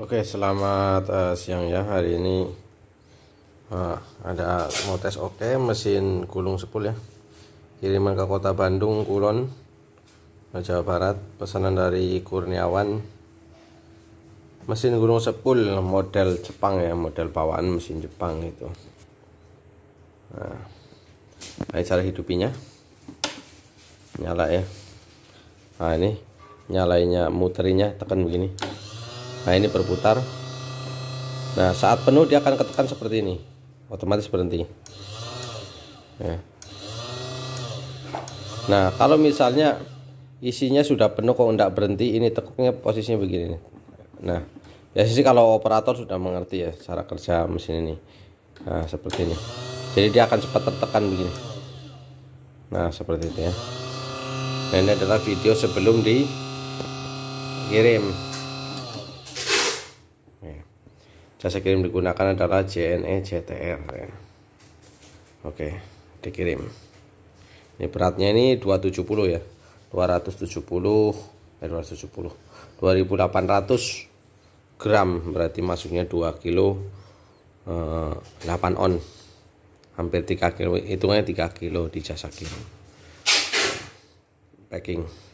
Oke, selamat uh, siang ya. Hari ini uh, ada mau tes oke okay, mesin gulung sepul ya. Kiriman ke Kota Bandung, Kulon, eh, Jawa Barat. Pesanan dari Kurniawan. Mesin gulung sepul model Jepang ya, model bawaan mesin Jepang itu. Nah, ini cara hidupinya. Nyala ya. Nah, ini nyalainya muterinya tekan begini nah ini berputar nah saat penuh dia akan ketekan seperti ini otomatis berhenti ya. nah kalau misalnya isinya sudah penuh kok tidak berhenti ini tekuknya posisinya begini nah ya sih kalau operator sudah mengerti ya cara kerja mesin ini nah seperti ini jadi dia akan cepat tertekan begini nah seperti itu ya nah, ini adalah video sebelum dikirim jasa kirim digunakan adalah JNE JTR ya. oke dikirim ini beratnya ini 270 ya 270 eh 270 2800 gram berarti masuknya 2 kilo eh, 8 on hampir 3 kilo hitungnya 3 kilo di jasa kirim packing